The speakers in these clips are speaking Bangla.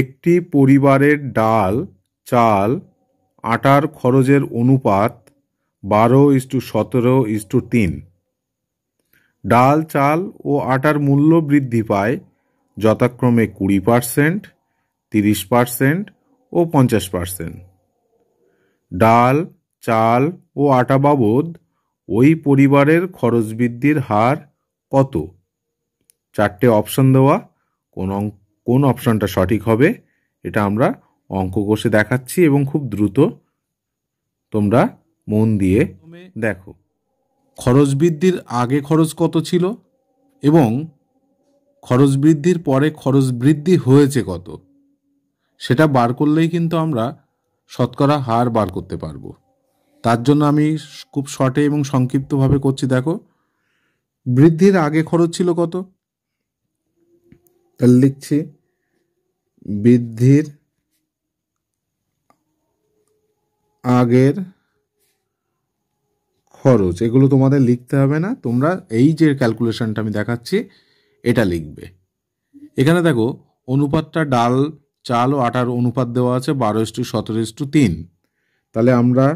একটি পরিবারের ডাল চাল আটার খরচের অনুপাত বারো ইস্টু সতেরো ইস্টু তিন ডাল চাল ও আটার মূল্য বৃদ্ধি পায় যথাক্রমে কুড়ি পার্সেন্ট তিরিশ পার্সেন্ট ও পঞ্চাশ পার্সেন্ট ডাল চাল ও আটা বাবদ ওই পরিবারের খরচ বৃদ্ধির হার কত চারটে অপশন দেওয়া কোন কোন অপশানটা সঠিক হবে এটা আমরা অঙ্ক কষে দেখাচ্ছি এবং খুব দ্রুত তোমরা মন দিয়ে দেখো খরচ বৃদ্ধির আগে খরচ কত ছিল এবং খরচ বৃদ্ধির পরে খরচ বৃদ্ধি হয়েছে কত সেটা বার করলেই কিন্তু আমরা শতকরা হার বার করতে পারবো তার জন্য আমি খুব শর্টে এবং সংক্ষিপ্তভাবে করছি দেখো বৃদ্ধির আগে খরচ ছিল কত তাহলে লিখছি বৃদ্ধির আগের খরচ এগুলো তোমাদের লিখতে হবে না তোমরা এই যে ক্যালকুলেশনটা আমি দেখাচ্ছি এটা লিখবে এখানে দেখো অনুপাতটা ডাল চাল ও আটার অনুপাত দেওয়া আছে বারো ইস্টু সতেরো ইস্টু তিন তাহলে আমরা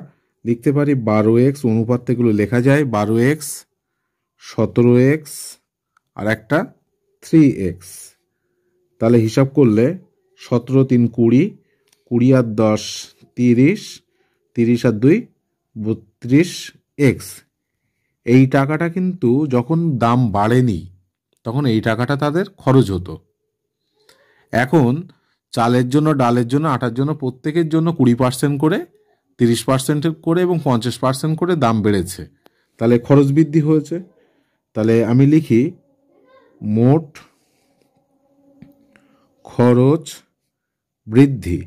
লিখতে পারি বারো এক্স অনুপাত এগুলো লেখা যায় বারো এক্স সতেরো এক্স আর একটা থ্রি এক্স তাহলে হিসাব করলে সতেরো তিন কুড়ি কুড়ি আর দশ তিরিশ তিরিশ আর দুই বত্রিশ এক্স এই টাকাটা কিন্তু যখন দাম বাড়েনি তখন এই টাকাটা তাদের খরচ হতো এখন চালের জন্য ডালের জন্য আটার জন্য প্রত্যেকের জন্য কুড়ি পার্সেন্ট করে তিরিশ পার্সেন্ট করে এবং পঞ্চাশ পার্সেন্ট করে দাম বেড়েছে তাহলে খরচ বৃদ্ধি হয়েছে তাহলে আমি লিখি মোট খরচ বৃদ্ধি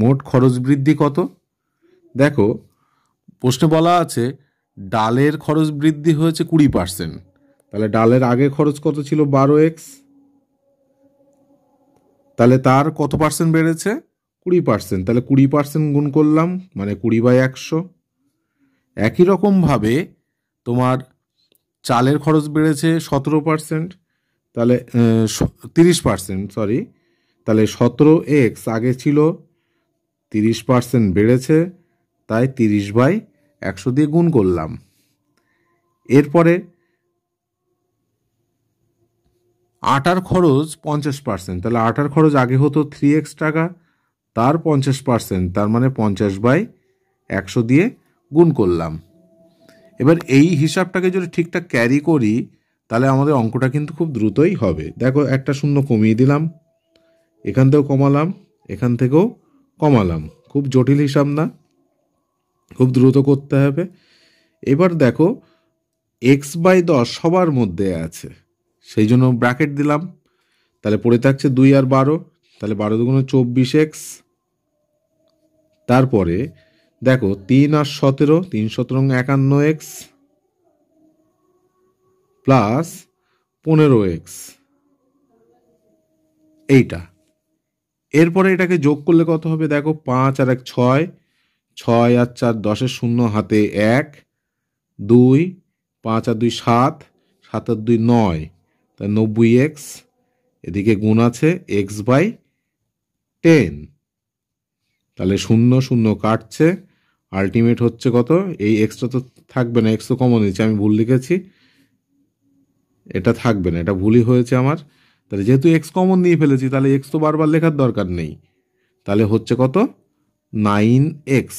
মোট খরচ বৃদ্ধি কত দেখো প্রশ্নে বলা আছে ডালের খরচ বৃদ্ধি হয়েছে কুড়ি পার্সেন্ট তাহলে ডালের আগে খরচ কত ছিল বারো এক্স তাহলে তার কত পার্সেন্ট বেড়েছে কুড়ি পার্সেন্ট তাহলে কুড়ি পার্সেন্ট গুণ করলাম মানে কুড়ি বাই একশো একই রকমভাবে তোমার চালের খরচ বেড়েছে সতেরো পার্সেন্ট তাহলে তিরিশ পার্সেন্ট সরি তাহলে সতেরো এক্স আগে ছিল তিরিশ পার্সেন্ট বেড়েছে তাই তিরিশ বাই একশো দিয়ে গুণ করলাম এরপরে আটার খরচ পঞ্চাশ পার্সেন্ট তাহলে আটার খরচ আগে হতো থ্রি এক্স টাকা তার পঞ্চাশ পার্সেন্ট তার মানে পঞ্চাশ বাই একশো দিয়ে গুণ করলাম এবার এই হিসাবটাকে যদি ঠিকঠাক ক্যারি করি তাহলে আমাদের অঙ্কটা কিন্তু খুব দ্রুতই হবে দেখো একটা শূন্য কমিয়ে দিলাম এখান থেকেও কমালাম এখান থেকেও কমালাম খুব জটিল হিসাব না খুব দ্রুত করতে হবে এবার দেখো এক্স বাই দশ সবার মধ্যে আছে সেই জন্য ব্র্যাকেট দিলাম তাহলে পড়ে থাকছে দুই আর বারো তাহলে বারো দুগুণে চব্বিশ এক্স তারপরে দেখো তিন আর সতেরো তিন সতেরো একান্ন এক্স প্লাস পনেরো এক্স এইটা এরপরে এটাকে যোগ করলে কত হবে দেখো পাঁচ আর এক ছয় ছয় আর চার দশের শূন্য হাতে এক দুই পাঁচ আর দুই সাত সাত আর দুই নয় তা নব্বই এক্স এদিকে গুণ আছে এক্স বাই টেন তাহলে শূন্য শূন্য কাটছে আলটিমেট হচ্ছে কত এই এক্সটা তো থাকবে না এক্স তো কমন দিচ্ছে আমি ভুল লিখেছি এটা থাকবে না এটা ভুলই হয়েছে আমার তাহলে যেহেতু এক্স কমন নিয়ে ফেলেছি তাহলে এক্স তো বারবার লেখার দরকার নেই তাহলে হচ্ছে কত নাইন এক্স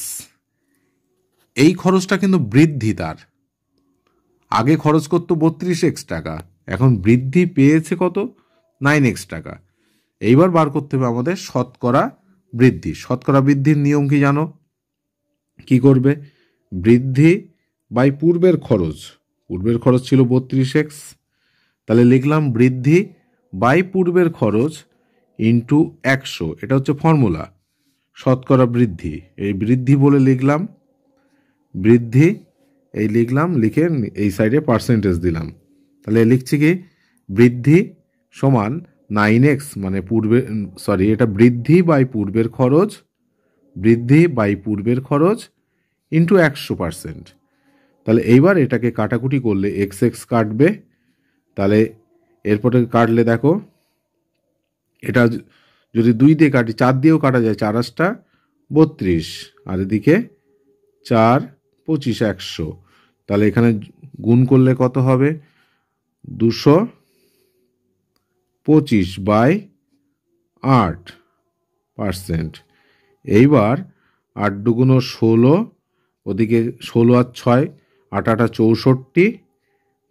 এই খরচটা কিন্তু বৃদ্ধি তার আগে খরচ করতো বত্রিশ এক্স টাকা এখন বৃদ্ধি পেয়েছে কত নাইন এক্স টাকা এইবার বার করতে হবে আমাদের শতকরা বৃদ্ধি শতকরা বৃদ্ধির নিয়ম কি জানো কি করবে বৃদ্ধি বাই পূর্বের খরচ পূর্বের খরচ ছিল বত্রিশ এক্স তাহলে লিখলাম বৃদ্ধি বাই পূর্বের খরচ ইন্টু একশো এটা হচ্ছে ফর্মুলা শতকরা বৃদ্ধি এই বৃদ্ধি বলে লিখলাম বৃদ্ধি এই লিখলাম লিখে এই সাইডে পার্সেন্টেজ দিলাম তাহলে লিখছি কি বৃদ্ধি সমান নাইন এক্স মানে পূর্বে সরি এটা বৃদ্ধি বাই পূর্বের খরচ বৃদ্ধি বাই পূর্বের খরচ ইন্টু একশো পারসেন্ট তাহলে এইবার এটাকে কাটাকুটি করলে এক্স এক্স কাটবে তাহলে এরপরে কাটলে দেখো এটা যদি দুই দিয়ে কাটি চার দিয়েও কাটা যায় চার আশটা বত্রিশ আর এদিকে চার পঁচিশ একশো তাহলে এখানে গুণ করলে কত হবে দুশো পঁচিশ বাই আট পারসেন্ট এইবার আট দুগুণো ষোলো ওদিকে ষোলো আর ছয় আট আটা চৌষট্টি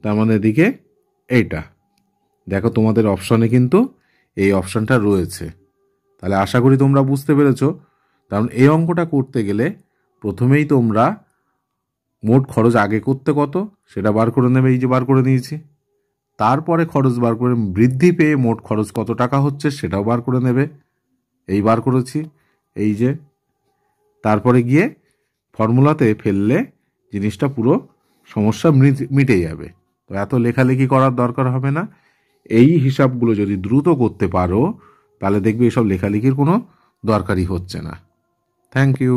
তার মানে এদিকে এইটা দেখো তোমাদের অপশানে কিন্তু এই অপশানটা রয়েছে তাহলে আশা করি তোমরা বুঝতে পেরেছ কারণ এই অঙ্কটা করতে গেলে প্রথমেই তোমরা মোট খরচ আগে করতে কত সেটা বার করে নেবে এই যে বার করে নিয়েছি তারপরে খরচ বার করে বৃদ্ধি পেয়ে মোট খরচ কত টাকা হচ্ছে সেটাও বার করে নেবে এই বার করেছি এই যে তারপরে গিয়ে ফর্মুলাতে ফেললে জিনিসটা পুরো সমস্যা মিটে যাবে তো এত লেখালেখি করার দরকার হবে না এই হিসাবগুলো যদি দ্রুত করতে পারো তাহলে দেখবে এসব লেখালেখির কোনো দরকারই হচ্ছে না থ্যাংক ইউ